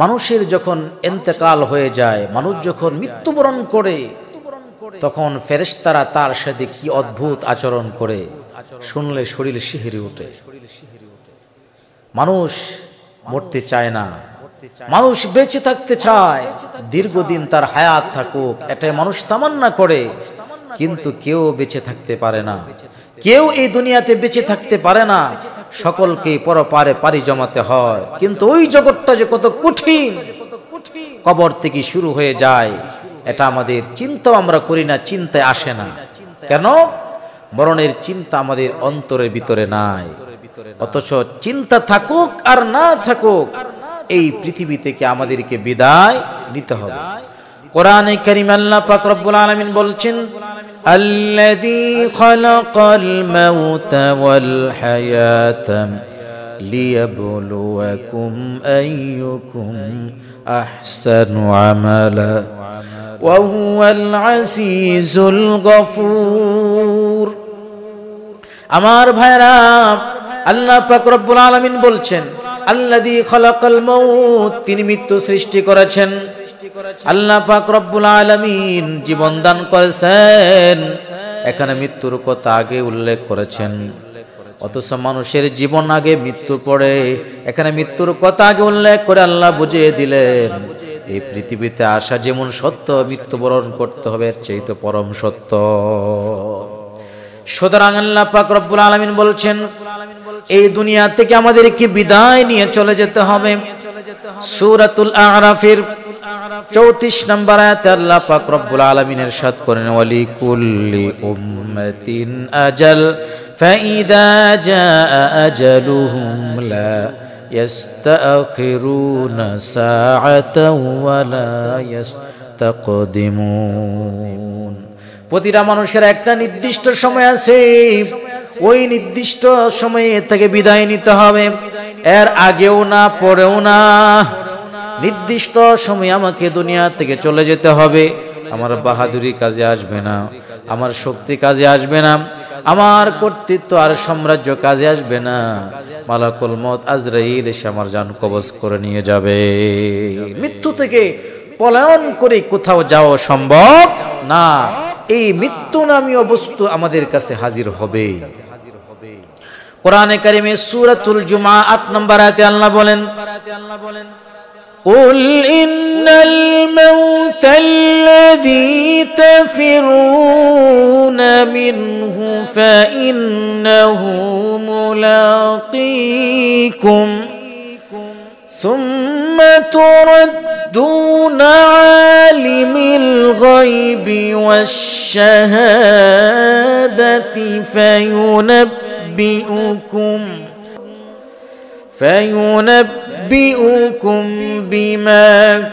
মানুষের যখন এতেকাল হয়ে যায় মানুষ যখন মৃত্যুবরণ করে তখন ফেরেস্তারা তার সাথে কি অদ্ভুত আচরণ করে শুনলে শরীর শিহিরে উঠে মানুষ মরতে চায় না মানুষ বেঁচে থাকতে চায় দীর্ঘদিন তার হায়াত থাকুক এটাই মানুষ তামান্না করে কিন্তু কেউ বেঁচে থাকতে পারে না কেউ এই দুনিয়াতে বেঁচে থাকতে পারে না সকলকে পরপারে পারি জমাতে হয় কিন্তু ওই জগৎ অবস্থা যে কত কঠিন কবর থেকে শুরু হয়ে যায় এটা আমাদের চিন্তা আমরা করি না চিন্তায় আসে না কেন মরণের চিন্তা আমাদের অন্তরের ভিতরে নাই অথচ চিন্তা থাকুক আর না থাকুক এই পৃথিবী থেকে আমাদেরকে বিদায় নিতে হবে কোরআনে করিম আল্লাহ পাক রব্বুল আলামিন বলছেন আল্লাযী খালাকাল মাউতা ওয়াল হায়াতা ليبلوكم أيكم أحسن عملا وهو العزيز الغفور আমার ভাইরা আল্লাহ পাক রব্বুল আলামিন বলছেন আল্লাদি খলাকাল মউত তিনি মৃত্যু সৃষ্টি করেছেন আল্লাহ পাক রব্বুল আলামিন জীবন দান করেছেন এখানে মৃত্যুর কথা আগে উল্লেখ করেছেন অথচ মানুষের জীবন আগে মৃত্যু পড়ে এখানে মৃত্যুর কথা আগে উল্লেখ করে আল্লাহ বুঝিয়ে দিলেন এই পৃথিবীতে আসা যেমন সত্য মৃত্যুবরণ করতে হবে চেয়ে তো পরম সত্য সুতরাং আল্লাহ পাক রব্বুল আলামিন বলছেন এই দুনিয়া থেকে আমাদের কি বিদায় নিয়ে চলে যেতে হবে সূরাতুল আরাফের চৌত্রিশ নম্বর আয়াতে আল্লাহ পাক রব্বুল আলামিন ارشاد করেন ওয়ালি কুল্লি উম্মাতিন আজাল فإذا جاء أجلهم لا يستأخرون ساعة ولا يستقدمون প্রতিটা মানুষের একটা নির্দিষ্ট সময় আছে ওই নির্দিষ্ট সময়ে তাকে বিদায় নিতে হবে এর আগেও না পরেও না নির্দিষ্ট সময় আমাকে দুনিয়া থেকে চলে যেতে হবে আমার বাহাদুরি কাজে আসবে না আমার শক্তি কাজে আসবে না আমার কর্তৃত্ব আর সাম্রাজ্য কাজে আসবে না মালাকুল মত আজরাইল এসে আমার যান কবজ করে নিয়ে যাবে মৃত্যু থেকে পলায়ন করে কোথাও যাওয়া সম্ভব না এই মৃত্যু নামীয় বস্তু আমাদের কাছে হাজির হবে কোরআনে কারিমে সুরাতুল জুমা আট নম্বর আয়াতে আল্লাহ বলেন قل إن الموت الذي تفرون منه فإنه ملاقيكم ثم تردون عالم الغيب والشهادة فينبئكم فينبئكم أنبئكم بما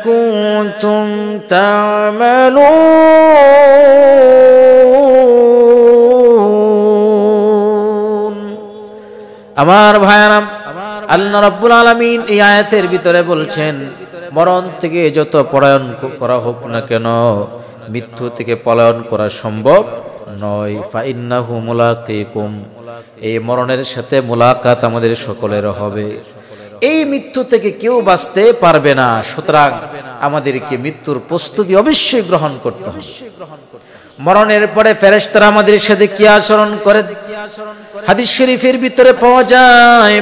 كنتم تعملون আমার ভাইয়ারাম আল্লাহ রাব্বুল আলামিন এই আয়াতের ভিতরে বলছেন মরণ থেকে যত পলায়ন করা হোক না কেন মৃত্যু থেকে পলায়ন করা সম্ভব নয় ফাইন্নাহু মুলাকিকুম এই মরণের সাথে মোলাকাত আমাদের সকলের হবে এই মৃত্যু থেকে কেউ বাঁচতে পারবে না সুতরাং আমাদেরকে মৃত্যুর প্রস্তুতি অবশ্যই গ্রহণ করতে হবে মরণের পরে ফেরেস্তারা আমাদের সাথে কি আচরণ করে হাদিস শরীফের ভিতরে পাওয়া যায়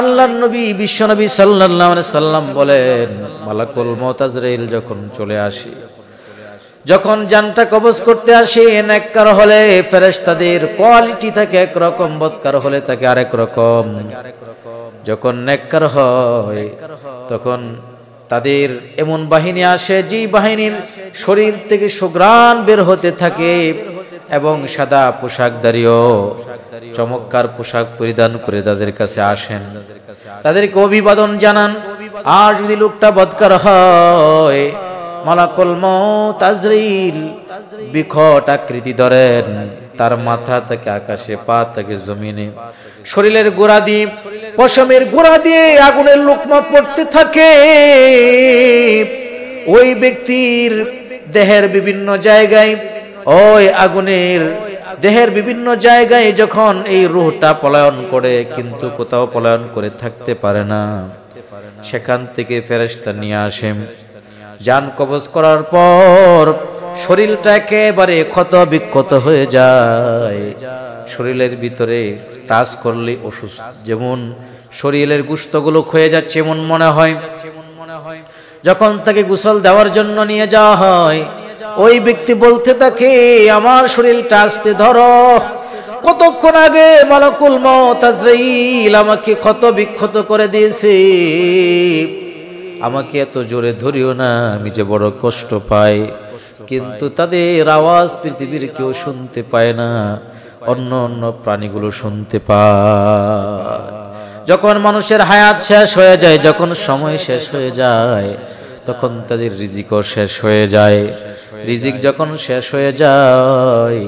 আল্লাহ নবী বিশ্ব নবী সাল্লাহ সাল্লাম বলেন মালাকুল মোতাজরাইল যখন চলে আসি যখন জানটা কবজ করতে আসে এককার হলে ফেরেস্তাদের কোয়ালিটি থাকে একরকম বৎকার হলে তাকে আরেক রকম যখন নেককার হয় তখন তাদের এমন বাহিনী আসে যে বাহিনীর শরীর থেকে সুগ্রাণ বের হতে থাকে এবং সাদা পোশাকদারিও চমৎকার পোশাক পরিধান করে তাদের কাছে আসেন তাদেরকে অভিবাদন জানান আর যদি লোকটা বৎকার হয় মালাকুল মাউতাজরিল বিখট বিকট আকৃতি ধরেন তার মাথা থেকে আকাশে পা থেকে জমিনে শরীরের গোড়া দিয়ে পশমের গোড়া দিয়ে আগুনের লোকমা পড়তে থাকে ওই ব্যক্তির দেহের বিভিন্ন জায়গায় ওই আগুনের দেহের বিভিন্ন জায়গায় যখন এই রুহটা পলায়ন করে কিন্তু কোথাও পলায়ন করে থাকতে পারে না সেখান থেকে ফেরেস্তা নিয়ে আসেন জান কবজ করার পর শরীরটা একেবারে ক্ষত বিক্ষত হয়ে যায় শরীরের ভিতরে টাচ করলে অসুস্থ যেমন শরীরের গুস্তগুলো ক্ষয়ে যাচ্ছে এমন মনে হয় যখন তাকে গুসল দেওয়ার জন্য নিয়ে যাওয়া হয় ওই ব্যক্তি বলতে থাকে আমার শরীরটা আসতে ধরো কতক্ষণ আগে মালাকুল মত আমাকে ক্ষত বিক্ষত করে দিয়েছে আমাকে এত জোরে ধরিও না আমি যে বড় কষ্ট পাই কিন্তু তাদের আওয়াজ পৃথিবীর কেউ শুনতে পায় না অন্য অন্য প্রাণীগুলো শুনতে পায় যখন মানুষের হায়াত শেষ হয়ে যায় যখন সময় শেষ হয়ে যায় তখন তাদের রিজিকও শেষ হয়ে যায় রিজিক যখন শেষ হয়ে যায়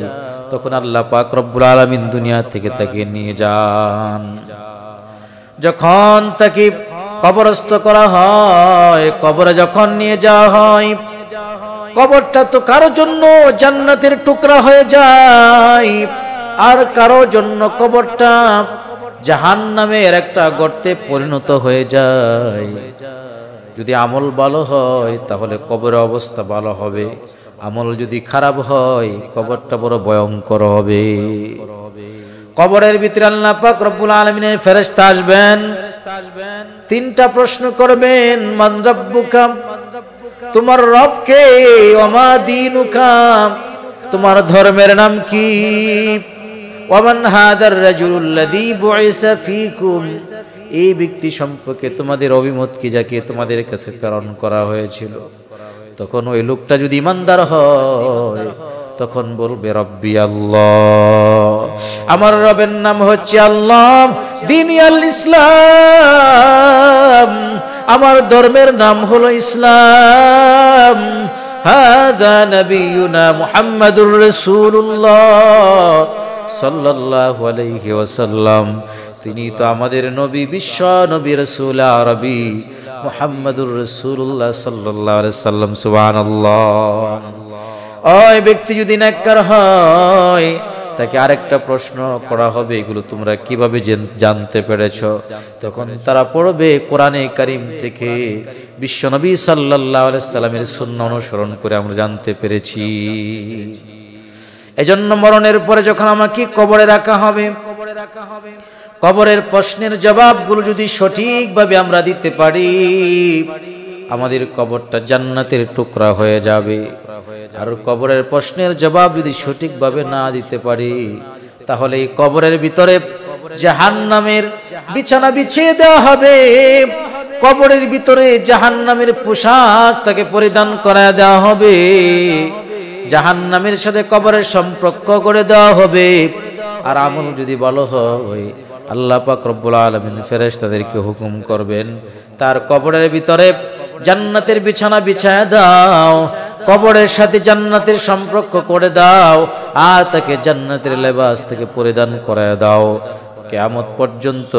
তখন আল্লাহ পাক রব্বুল আলমিন দুনিয়া থেকে তাকে নিয়ে যান যখন তাকে কবরস্থ করা হয় কবরে যখন নিয়ে যাওয়া হয় কবরটা তো কারো জন্য জান্নাতের টুকরা হয়ে যায় আর কারো জন্য কবরটা জাহান নামের একটা গর্তে পরিণত হয়ে যায় যদি আমল ভালো হয় তাহলে কবরের অবস্থা ভালো হবে আমল যদি খারাপ হয় কবরটা বড় ভয়ঙ্কর হবে কবরের ভিতরে আল্লাহ পাক রব্বুল আলমিনের ফেরেস্তা আসবেন আসবেন তিনটা প্রশ্ন করবেন মানরাব্বুকাম তোমার রবকে অমা দিনুকাম তোমার ধর্মের নাম কি ওমান হাদার রাজুল্লাদি বয়সা ফিকুম এই ব্যক্তি সম্পর্কে তোমাদের অভিমত কি যাকে তোমাদের কাছে প্রেরণ করা হয়েছিল তখন ওই লোকটা যদি ইমানদার হয় তখন বলবে রব্বি আল্লাহ আমার রবের নাম হচ্ছে আল্লাহ দিন আল ইসলাম আমার ধর্মের নাম হলো ইসলাম হাদা নবিয়ুনা মুহাম্মাদুর রাসূলুল্লাহ সাল্লাল্লাহু আলাইহি ওয়াসাল্লাম তিনি তো আমাদের নবী বিশ্ব নবী রাসূল আরবি মুহাম্মাদুর রাসূলুল্লাহ সাল্লাল্লাহু আলাইহি সাল্লাম সুবহানাল্লাহ ওই ব্যক্তি যদি নেককার হয় তাকে আরেকটা প্রশ্ন করা হবে এগুলো তোমরা কিভাবে জানতে পেরেছ তখন তারা পড়বে কোরআনে করিম থেকে বিশ্বনবী সাল্লাহ সাল্লামের শূন্য অনুসরণ করে আমরা জানতে পেরেছি এজন্য মরণের পরে যখন আমাকে কবরে রাখা হবে কবরে রাখা হবে কবরের প্রশ্নের জবাবগুলো যদি সঠিকভাবে আমরা দিতে পারি আমাদের কবরটা জান্নাতের টুকরা হয়ে যাবে আর কবরের প্রশ্নের জবাব যদি সঠিকভাবে না দিতে পারি তাহলে এই কবরের ভিতরে জাহান নামের বিছানা বিছিয়ে দেওয়া হবে কবরের ভিতরে জাহান নামের পোশাক তাকে পরিধান করা দেওয়া হবে জাহান নামের সাথে কবরের সম্পর্ক করে দেওয়া হবে আর আমল যদি ভালো হয় আল্লাহ পাক রব্বুল আলমিন ফেরেশ তাদেরকে হুকুম করবেন তার কবরের ভিতরে জান্নাতের বিছানা বিছায় দাও কবরের সাথে জান্নাতের সম্পর্ক করে দাও আর তাকে জান্নাতের লেবাস থেকে পরিধান করে দাও কেমত পর্যন্ত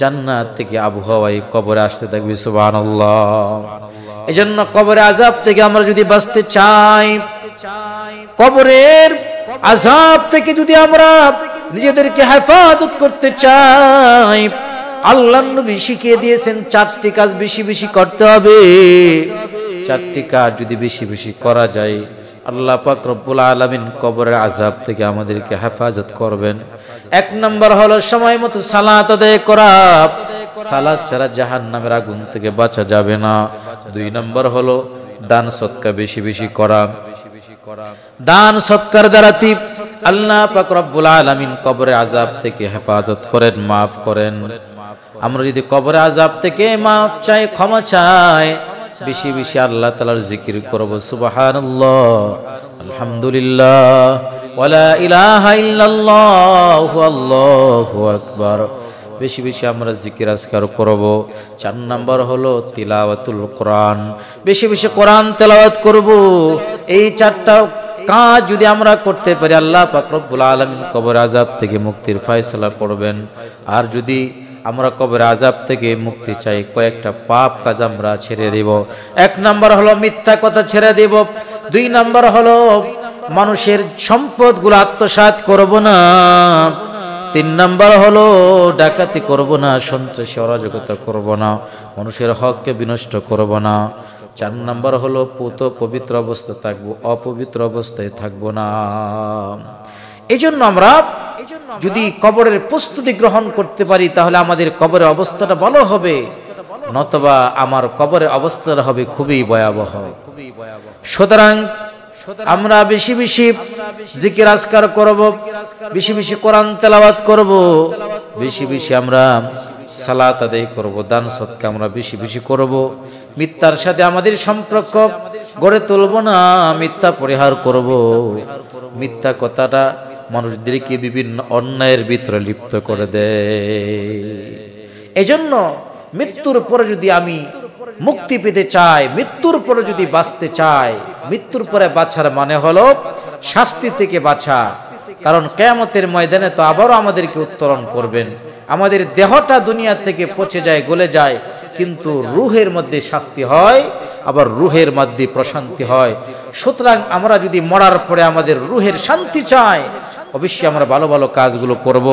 জান্নাত থেকে আবহাওয়ায় কবরে আসতে থাকবে সুবান এই জন্য কবরে আজাব থেকে আমরা যদি বাঁচতে চাই কবরের আজাব থেকে যদি আমরা নিজেদেরকে হেফাজত করতে চাই আল্লাহ নবী শিখিয়ে দিয়েছেন চারটি কাজ বেশি বেশি করতে হবে চারটি কাজ যদি বেশি বেশি করা যায় আল্লাহ পাক রব্বুল আলমিন কবরের আজাব থেকে আমাদেরকে হেফাজত করবেন এক নম্বর হলো সময় মতো সালাত আদায় করা সালাদ ছাড়া জাহান নামের আগুন থেকে বাঁচা যাবে না দুই নম্বর হলো দান সৎকা বেশি বেশি করা দান সৎকার দ্বারা তিপ আল্লাহ পাক রব্বুল আলমিন কবরের আজাব থেকে হেফাজত করেন মাফ করেন আমরা যদি কবরে আজাব থেকে মাফ চাই ক্ষমা চাই বেশি বেশি আল্লাহ তালার জিকির করব সুবাহান আলহামদুলিল্লাহ ওয়ালা ইলাহা ইল্লাল্লাহু আল্লাহু আকবার বেশি বেশি আমরা জিকির আজকার করব চার নাম্বার হলো তিলাওয়াতুল কোরআন বেশি বেশি কোরআন তেলাওয়াত করব এই চারটা কাজ যদি আমরা করতে পারি আল্লাহ পাকরবুল আলমিন কবর আজাব থেকে মুক্তির ফয়সলা করবেন আর যদি আমরা কবের আজাব থেকে মুক্তি চাই কয়েকটা পাপ কাজ আমরা ছেড়ে দিব এক নাম্বার হলো মিথ্যা কথা ছেড়ে দিব দুই নাম্বার হলো মানুষের সম্পদগুলো আত্মসাত করব না তিন নাম্বার হলো ডাকাতি করব না সন্ত্রাসী অরাজকতা করব না মানুষের হককে বিনষ্ট করব না চার নাম্বার হলো পুত পবিত্র অবস্থা থাকবো অপবিত্র অবস্থায় থাকবো না এই জন্য আমরা যদি কবরের প্রস্তুতি গ্রহণ করতে পারি তাহলে আমাদের কবরের অবস্থাটা ভালো হবে নতবা আমার কবরের অবস্থাটা হবে খুবই ভয়াবহ সুতরাং আমরা বেশি বেশি জিকির আজকার করব বেশি বেশি কোরআন তেলাওয়াত করব বেশি বেশি আমরা সালাত আদায় করব দান সৎকে আমরা বেশি বেশি করব মিথ্যার সাথে আমাদের সম্পর্ক গড়ে তুলব না মিথ্যা পরিহার করব মিথ্যা কথাটা মানুষদেরকে বিভিন্ন অন্যায়ের ভিতরে লিপ্ত করে দেয় এজন্য মৃত্যুর পরে যদি আমি মুক্তি পেতে চাই মৃত্যুর পরে যদি বাঁচতে চাই মৃত্যুর পরে বাঁচার মানে হলো শাস্তি থেকে বাঁচা কারণ কেয়ামতের ময়দানে তো আবারও আমাদেরকে উত্তরণ করবেন আমাদের দেহটা দুনিয়া থেকে পচে যায় গলে যায় কিন্তু রুহের মধ্যে শাস্তি হয় আবার রুহের মধ্যে প্রশান্তি হয় সুতরাং আমরা যদি মরার পরে আমাদের রুহের শান্তি চাই অবশ্যই আমরা ভালো ভালো কাজগুলো করব।